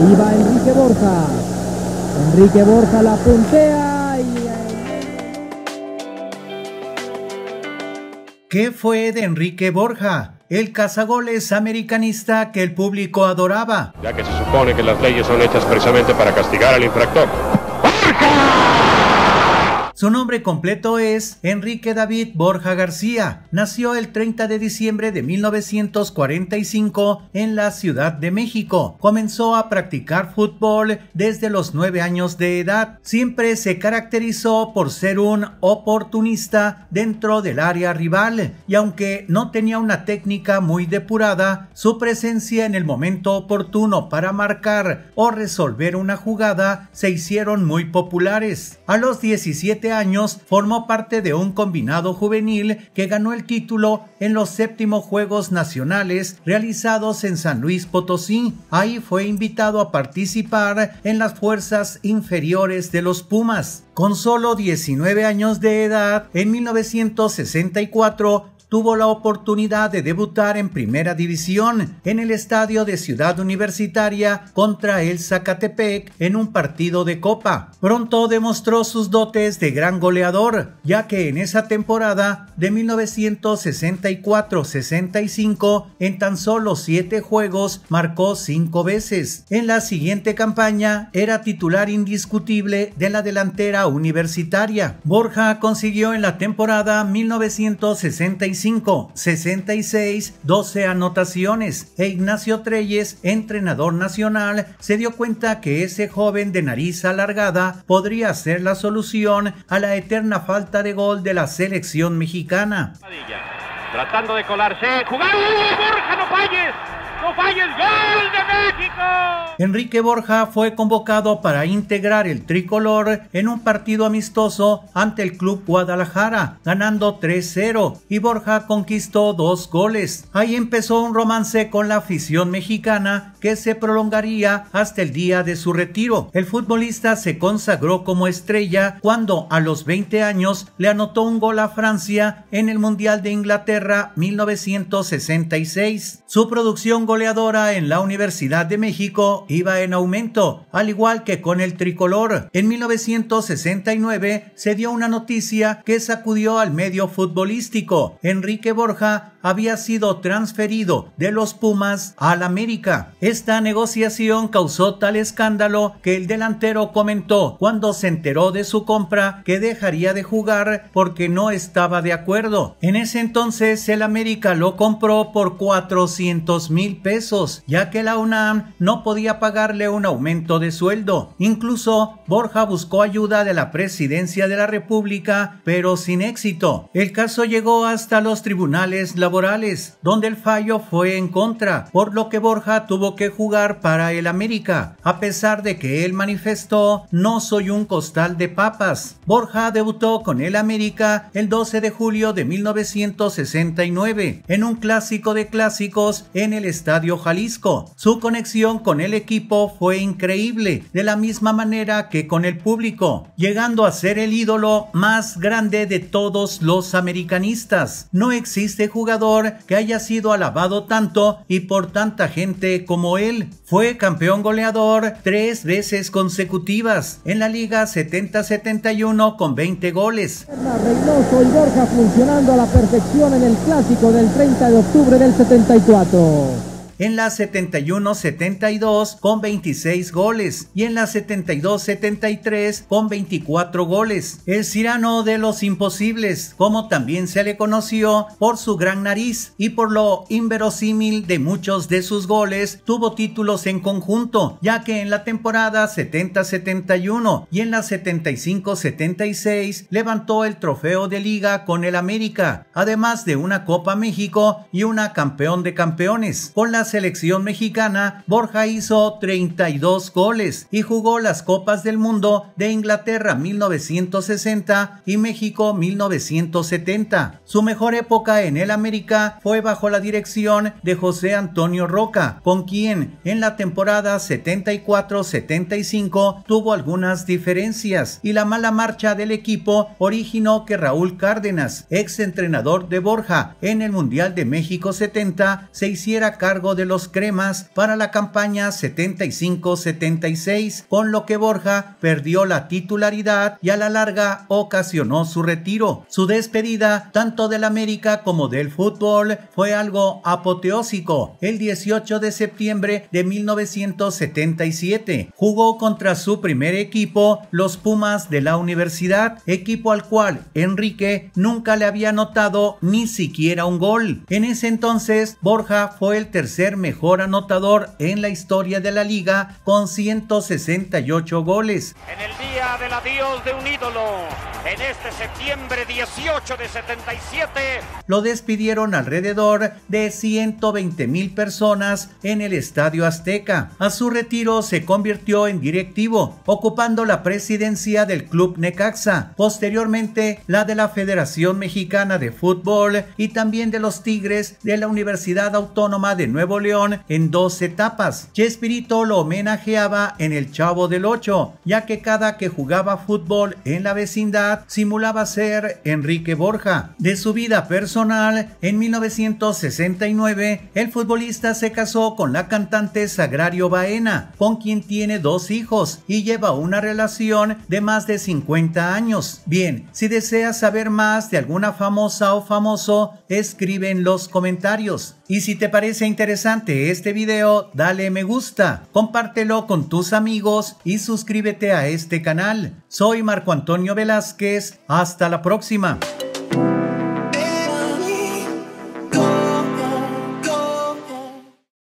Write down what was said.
Ahí Enrique Borja. Enrique Borja la puntea ¿Qué fue de Enrique Borja? El cazagoles americanista que el público adoraba. Ya que se supone que las leyes son hechas precisamente para castigar al infractor. Su nombre completo es Enrique David Borja García. Nació el 30 de diciembre de 1945 en la Ciudad de México. Comenzó a practicar fútbol desde los 9 años de edad. Siempre se caracterizó por ser un oportunista dentro del área rival y aunque no tenía una técnica muy depurada, su presencia en el momento oportuno para marcar o resolver una jugada se hicieron muy populares. A los 17 años, formó parte de un combinado juvenil que ganó el título en los séptimos Juegos Nacionales realizados en San Luis Potosí. Ahí fue invitado a participar en las fuerzas inferiores de los Pumas. Con solo 19 años de edad, en 1964 tuvo la oportunidad de debutar en Primera División en el estadio de Ciudad Universitaria contra el Zacatepec en un partido de Copa. Pronto demostró sus dotes de gran goleador, ya que en esa temporada de 1964-65 en tan solo siete juegos marcó cinco veces. En la siguiente campaña era titular indiscutible de la delantera universitaria. Borja consiguió en la temporada 1965 66 12 anotaciones e Ignacio Treyes, entrenador nacional, se dio cuenta que ese joven de nariz alargada podría ser la solución a la eterna falta de gol de la selección mexicana. Tratando de colarse, no de Enrique Borja fue convocado para integrar el tricolor en un partido amistoso ante el Club Guadalajara, ganando 3-0 y Borja conquistó dos goles. Ahí empezó un romance con la afición mexicana que se prolongaría hasta el día de su retiro. El futbolista se consagró como estrella cuando a los 20 años le anotó un gol a Francia en el Mundial de Inglaterra 1966. Su producción goleadora en la Universidad de México iba en aumento, al igual que con el tricolor. En 1969 se dio una noticia que sacudió al medio futbolístico. Enrique Borja había sido transferido de los Pumas al América. Esta negociación causó tal escándalo que el delantero comentó cuando se enteró de su compra que dejaría de jugar porque no estaba de acuerdo. En ese entonces el América lo compró por 400 mil pesos, ya que la UNAM no podía pagarle un aumento de sueldo. Incluso Borja buscó ayuda de la presidencia de la República, pero sin éxito. El caso llegó hasta los tribunales laborales, donde el fallo fue en contra, por lo que Borja tuvo que jugar para el América, a pesar de que él manifestó no soy un costal de papas. Borja debutó con el América el 12 de julio de 1969 en un clásico de clásicos en el Jalisco. Su conexión con el equipo fue increíble, de la misma manera que con el público, llegando a ser el ídolo más grande de todos los americanistas. No existe jugador que haya sido alabado tanto y por tanta gente como él. Fue campeón goleador tres veces consecutivas en la Liga 70-71 con 20 goles. funcionando a la perfección en el clásico del 30 de octubre del 74 en la 71-72 con 26 goles y en la 72-73 con 24 goles. El Cirano de los Imposibles, como también se le conoció por su gran nariz y por lo inverosímil de muchos de sus goles, tuvo títulos en conjunto, ya que en la temporada 70-71 y en la 75-76 levantó el trofeo de liga con el América, además de una Copa México y una campeón de campeones. Con las selección mexicana, Borja hizo 32 goles y jugó las Copas del Mundo de Inglaterra 1960 y México 1970. Su mejor época en el América fue bajo la dirección de José Antonio Roca, con quien en la temporada 74-75 tuvo algunas diferencias y la mala marcha del equipo originó que Raúl Cárdenas, ex entrenador de Borja en el Mundial de México 70, se hiciera cargo de de los cremas para la campaña 75-76, con lo que Borja perdió la titularidad y a la larga ocasionó su retiro. Su despedida, tanto del América como del fútbol, fue algo apoteósico. El 18 de septiembre de 1977 jugó contra su primer equipo, los Pumas de la Universidad, equipo al cual Enrique nunca le había anotado ni siquiera un gol. En ese entonces, Borja fue el tercer mejor anotador en la historia de la liga con 168 goles. En el día del adiós de un ídolo en este septiembre 18 de 77. Lo despidieron alrededor de 120 mil personas en el Estadio Azteca. A su retiro se convirtió en directivo, ocupando la presidencia del Club Necaxa, posteriormente la de la Federación Mexicana de Fútbol y también de los Tigres de la Universidad Autónoma de Nuevo León en dos etapas. Chespirito lo homenajeaba en el Chavo del Ocho, ya que cada que jugaba fútbol en la vecindad simulaba ser Enrique Borja. De su vida personal, en 1969, el futbolista se casó con la cantante Sagrario Baena, con quien tiene dos hijos y lleva una relación de más de 50 años. Bien, si deseas saber más de alguna famosa o famoso, escribe en los comentarios. Y si te parece interesante este video, dale me gusta, compártelo con tus amigos y suscríbete a este canal. Soy Marco Antonio Velázquez hasta la próxima.